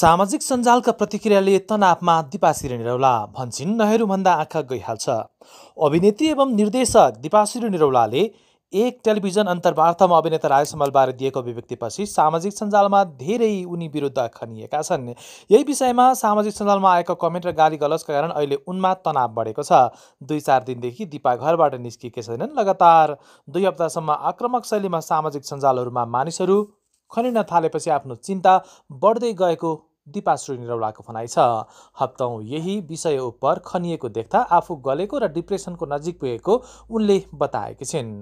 सामाजिक सञ्जालका प्रतिक्रियाले तनावमा दिपासिरी निरौला भन्छन् नहेरूभन्दा आँखा गइहाल्छ अभिनेत्री एवं निर्देशक दिपासिरी निरौलाले एक टेलिभिजन अन्तर्वार्तामा अभिनेता राजेश दिएको अभिव्यक्तिपछि सामाजिक सञ्जालमा धेरै उनी विरुद्ध खनिएका छन् यही विषयमा सामाजिक सञ्जालमा आएको कमेन्ट र गाली गलजका कारण अहिले उनमा तनाव बढेको छ दुई चार दिनदेखि दिपा घरबाट निस्किएका छैनन् लगातार दुई हप्तासम्म आक्रमक शैलीमा सामाजिक सञ्जालहरूमा मानिसहरू खनिन थालेपछि आफ्नो चिन्ता बढ्दै गएको दिपाश्री निरौलाको भनाइ छ हप्तौँ यही विषय उप खनिएको देख्दा आफू गलेको र डिप्रेसनको नजिक पुगेको उनले बताएकी छिन्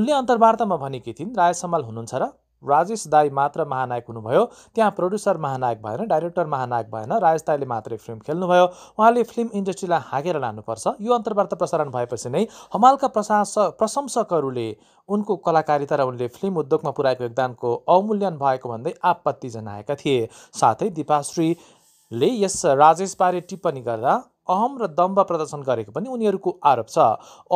उनले अन्तर्वार्तामा भनेकी थिइन् राय सम्हाल हुनुहुन्छ र राजेश दाई मात्र महानायक हुनुभयो त्यहाँ प्रड्युसर महानायक भएन डाइरेक्टर महानायक भएन राजेश दाईले मात्रै फिल्म खेल्नुभयो उहाँले फिल्म इन्डस्ट्रीलाई हाँगेर लानुपर्छ यो अन्तर्वार्ता प्रसारण भएपछि नै हमालका प्रशासक प्रशंसकहरूले उनको कलाकारिता र उनले फिल्म उद्योगमा पुर्याएको योगदानको अवमूल्यन भएको भन्दै आपत्ति जनाएका थिए साथै दिपाश्री ले यस राजेशबारे टिप्पणी गर्दा अहम र दम्ब प्रदर्शन गरेको पनि उनीहरूको आरोप छ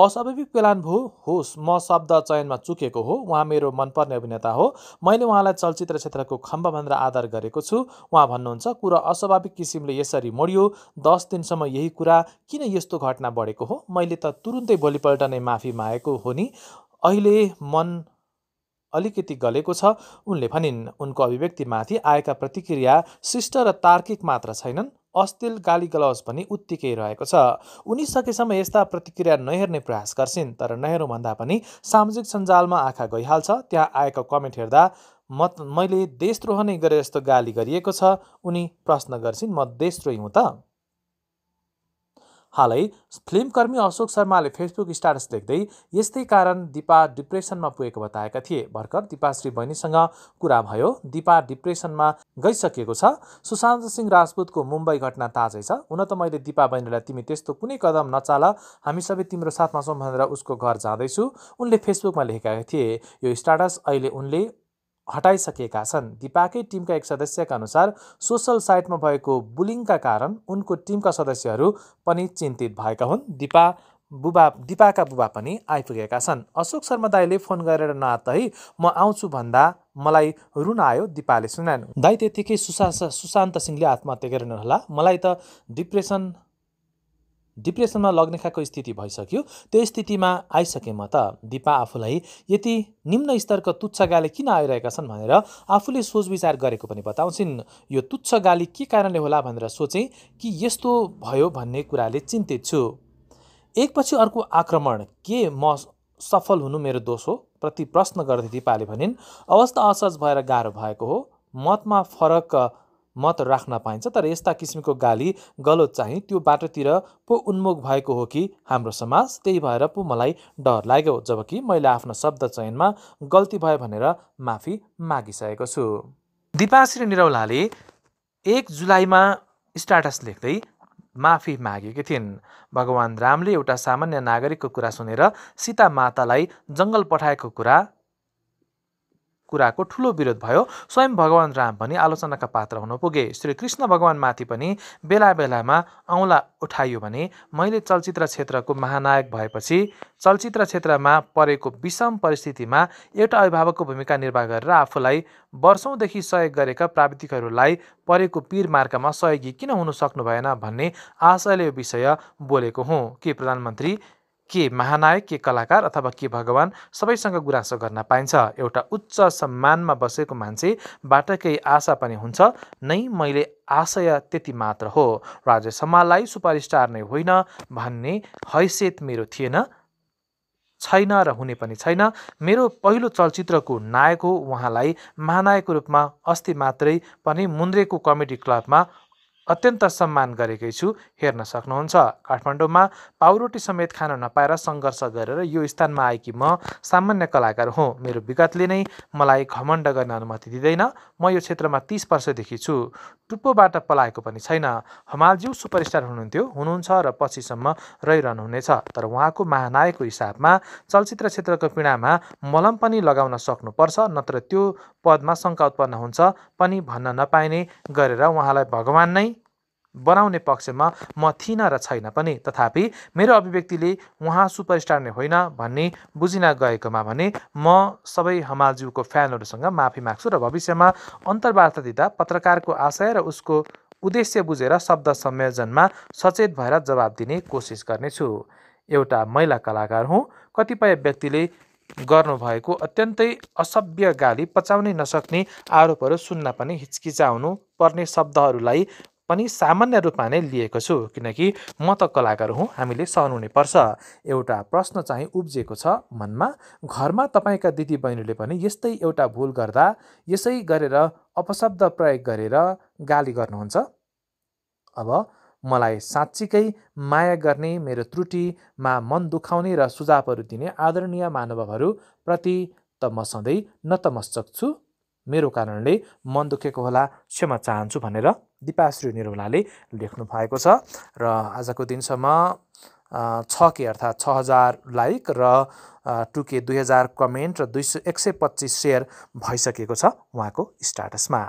अस्वाभाविक प्लान भो होस् म शब्द चयनमा चुकेको हो उहाँ मेरो मनपर्ने अभिनेता हो मैले उहाँलाई चलचित्र क्षेत्रको खम्बभन्द्र भनेर आदर गरेको छु उहाँ भन्नुहुन्छ कुरा अस्वाभाविक किसिमले यसरी मोडियो दस दिनसम्म यही कुरा किन यस्तो घटना बढेको हो मैले त तुरुन्तै भोलिपल्ट नै माफी मागेको हो नि अहिले मन अलिकति गलेको छ उनले भनिन् उनको अभिव्यक्तिमाथि आएका प्रतिक्रिया शिष्ट र तार्किक मात्र छैनन् अस्तिल गाली गलौज पनि उत्तिकै रहेको छ उनी सकेसम्म यस्ता प्रतिक्रिया नहेर्ने प्रयास गर्छिन् तर नहेर्नुभन्दा पनि सामाजिक सञ्जालमा आँखा गइहाल्छ त्यहाँ आएको कमेन्ट हेर्दा म मैले देशद्रोह नै गरे जस्तो गाली गरिएको छ उनी प्रश्न गर्छिन् म देशद्रोही हुँ त हालै फिल्मकर्मी अशोक शर्माले फेसबुक स्टाटस लेख्दै यस्तै कारण दिपा डिप्रेसनमा पुगेको बताएका थिए भर्खर दिपाश्री बहिनीसँग कुरा भयो दिपा डिप्रेसनमा गइसकेको छ सुशान्त सिंह राजपूतको मुम्बई घटना ताजै छ हुन त मैले दिपा बहिनीलाई तिमी त्यस्तो कुनै कदम नचाल हामी सबै तिम्रो साथमा छौँ भनेर उसको घर जाँदैछु उनले फेसबुकमा लेखेका थिए यो स्टाटस अहिले उनले हटाइसकेका छन् दिपाकै टिमका एक सदस्यका अनुसार सोसल साइटमा भएको बुलिङका कारण उनको टिमका सदस्यहरू पनि चिन्तित भएका हुन् दिपा बुबा दिपाका बुबा पनि आइपुगेका छन् अशोक शर्मा दाईले फोन गरेर नआतै म आउँछु भन्दा मलाई रुन आयो दिपाले सुनानु दाई त्यतिकै सुशा सुशान्त सिंहले आत्महत्या गरेन होला मलाई त डिप्रेसन डिप्रेसनमा लग्ने खालको स्थिति भइसक्यो त्यो स्थितिमा आइसकेँ म त दिपा आफूलाई यति निम्न स्तरको तुच्छ गाली किन आइरहेका छन् भनेर आफूले सोच विचार गरेको पनि बताउँछिन् यो तुच्छ गाली के कारणले होला भनेर सोचे कि यस्तो भयो भन्ने कुराले चिन्तित छु एकपछि अर्को आक्रमण के म सफल हुनु मेरो दोष हो प्रति प्रश्न गर्दै दिपाले भनिन् अवस्था असहज भएर गाह्रो भएको हो मतमा फरक मत राख्न पाइन्छ तर यस्ता किसिमको गाली गलत चाहिँ त्यो बाटोतिर पो उन्मुख भएको हो कि हाम्रो समाज त्यही भएर पो मलाई डर लाग्यो जबकि मैले आफ्नो शब्द चयनमा गल्ती भयो भनेर माफी मागिसकेको छु दिपाश्री निरौलाले एक जुलाईमा स्टाटस लेख्दै माफी मागेकी थिइन् भगवान् रामले एउटा सामान्य नागरिकको कुरा सुनेर सीता मातालाई जङ्गल पठाएको कुरा कुराको ठुलो विरोध भयो स्वयं भगवान राम पनि आलोचनाका पात्र हुन पुगे श्री कृष्ण भगवान्माथि पनि बेला बेलामा औँला उठाइयो भने मैले चलचित्र क्षेत्रको महानायक भएपछि चलचित्र क्षेत्रमा परेको विषम परिस्थितिमा एउटा अभिभावकको भूमिका निर्वाह गरेर आफूलाई वर्षौँदेखि सहयोग गरेका प्राविधिकहरूलाई परेको पीर मार्गमा सहयोगी किन हुन सक्नु भएन भन्ने आशयले यो विषय बोलेको हुँ के प्रधानमन्त्री के महानायक के कलाकार अथवा के भगवान सबैसँग गुनासो गर्न पाइन्छ एउटा उच्च सम्मानमा बसेको मान्छेबाट केही आशा पनि हुन्छ नै मैले आशय त्यति मात्र हो राजेश हमाललाई सुपरस्टार नै होइन भन्ने हैसियत मेरो थिएन छैन र हुने पनि छैन मेरो पहिलो चलचित्रको नायक हो उहाँलाई महानायकको रूपमा अस्ति मात्रै पनि मुन्द्रेको कमेडी क्लबमा अत्यन्त सम्मान गरेकै छु हेर्न सक्नुहुन्छ काठमाडौँमा पाउरोटी समेत खान नपाएर सङ्घर्ष गरेर यो स्थानमा आएकी म सामान्य कलाकार हुँ मेरो विगतले नै मलाई घमण्ड गर्न अनुमति दिँदैन म यो क्षेत्रमा तिस वर्षदेखि छु टुप्पोबाट पलाएको पनि छैन हमालज्यू सुपरस्टार हुनुहुन्थ्यो हुनुहुन्छ र पछिसम्म रहिरहनुहुनेछ तर उहाँको महानायकको हिसाबमा चलचित्र क्षेत्रको पीडामा मलम पनि लगाउन सक्नुपर्छ नत्र त्यो पदमा शङ्का उत्पन्न हुन्छ पनि भन्न नपाइने गरेर उहाँलाई भगवान् नै बनाउने पक्षमा म थिइनँ र छैन पनि तथापि मेरो अभिव्यक्तिले उहाँ सुपरस्टार नै होइन भन्ने बुझिन गएकोमा भने म सबै हमालज्यूको फ्यानहरूसँग माफी माग्छु र भविष्यमा अन्तर्वार्ता दिँदा पत्रकारको आशय र उसको उद्देश्य बुझेर शब्द संयोजनमा सचेत भएर जवाब दिने कोसिस गर्नेछु एउटा महिला कलाकार हुँ कतिपय व्यक्तिले गर्नुभएको अत्यन्तै असभ्य गाली पचाउनै नसक्ने आरोपहरू सुन्न पनि हिचकिचाउनु पर्ने शब्दहरूलाई पनि सामान्य रूपमा नै लिएको छु किनकि म त कलाकार हुँ हामीले सहन पर्छ एउटा प्रश्न चाहिँ उब्जिएको छ मनमा घरमा तपाईँका दिदीबहिनीले पनि यस्तै एउटा भुल गर्दा यसै गरेर अपशब्द प्रयोग गरेर गाली गर्नुहुन्छ अब मलाई साँच्चीकै माया गर्ने मेरो त्रुटिमा मन दुखाउने र सुझावहरू दिने आदरणीय मानवहरूप्रति त म सधैँ नतमस्तक छु मेरो कारणले मन दुखेको होला क्षमा चाहन्छु भनेर दिपाश्री निर्मलाले लेख्नु भएको छ र आजको दिनसम्म छ के अर्थात् छ हजार लाइक र टुके के दुई हजार कमेन्ट र दुई सय एक सय पच्चिस सेयर भइसकेको छ उहाँको स्ट्याटसमा